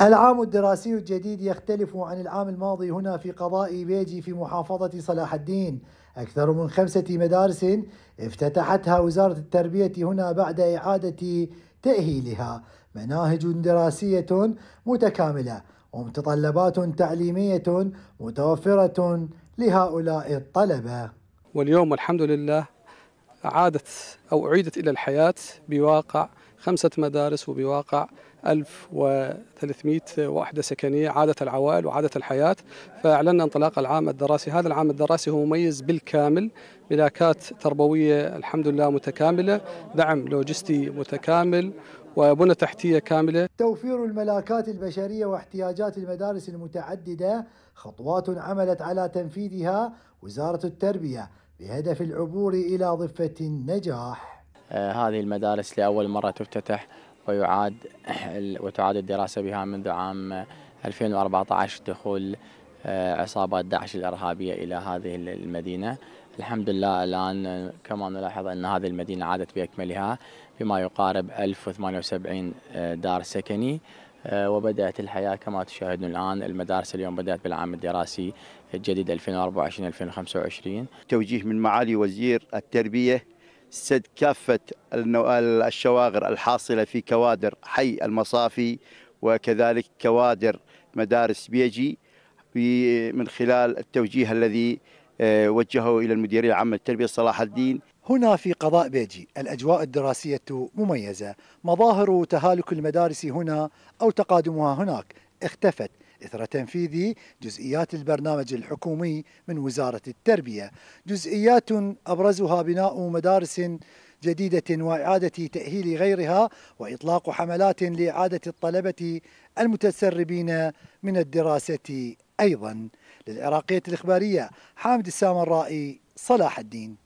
العام الدراسي الجديد يختلف عن العام الماضي هنا في قضاء بيجي في محافظة صلاح الدين أكثر من خمسة مدارس افتتحتها وزارة التربية هنا بعد إعادة تأهيلها مناهج دراسية متكاملة ومتطلبات تعليمية متوفرة لهؤلاء الطلبة واليوم الحمد لله عادت أو أعيدت إلى الحياة بواقع خمسة مدارس وبواقع 1300 وحدة سكنية عادة العوائل وعادة الحياة فأعلنا انطلاق العام الدراسي هذا العام الدراسي هو مميز بالكامل ملاكات تربوية الحمد لله متكاملة دعم لوجستي متكامل وبنى تحتية كاملة توفير الملاكات البشرية واحتياجات المدارس المتعددة خطوات عملت على تنفيذها وزارة التربية بهدف العبور إلى ضفة النجاح آه، هذه المدارس لأول مرة تفتتح ويعاد وتعاد الدراسة بها منذ عام 2014 دخول آه، عصابات داعش الإرهابية إلى هذه المدينة الحمد لله الآن آه، كما نلاحظ أن هذه المدينة عادت بأكملها بما يقارب 1078 دار سكني وبدأت الحياة كما تشاهدون الآن المدارس اليوم بدأت بالعام الدراسي الجديد 2024-2025 توجيه من معالي وزير التربية سد كافة الشواغر الحاصلة في كوادر حي المصافي وكذلك كوادر مدارس بيجي من خلال التوجيه الذي آه، وجهه إلى المديرية العامة للتربية صلاح الدين هنا في قضاء بيجي الأجواء الدراسية مميزة مظاهر تهالك المدارس هنا أو تقادمها هناك اختفت إثر تنفيذ جزئيات البرنامج الحكومي من وزارة التربية جزئيات أبرزها بناء مدارس جديدة وإعادة تأهيل غيرها وإطلاق حملات لإعادة الطلبة المتسربين من الدراسة أيضا للعراقية الإخبارية حامد السامرائي صلاح الدين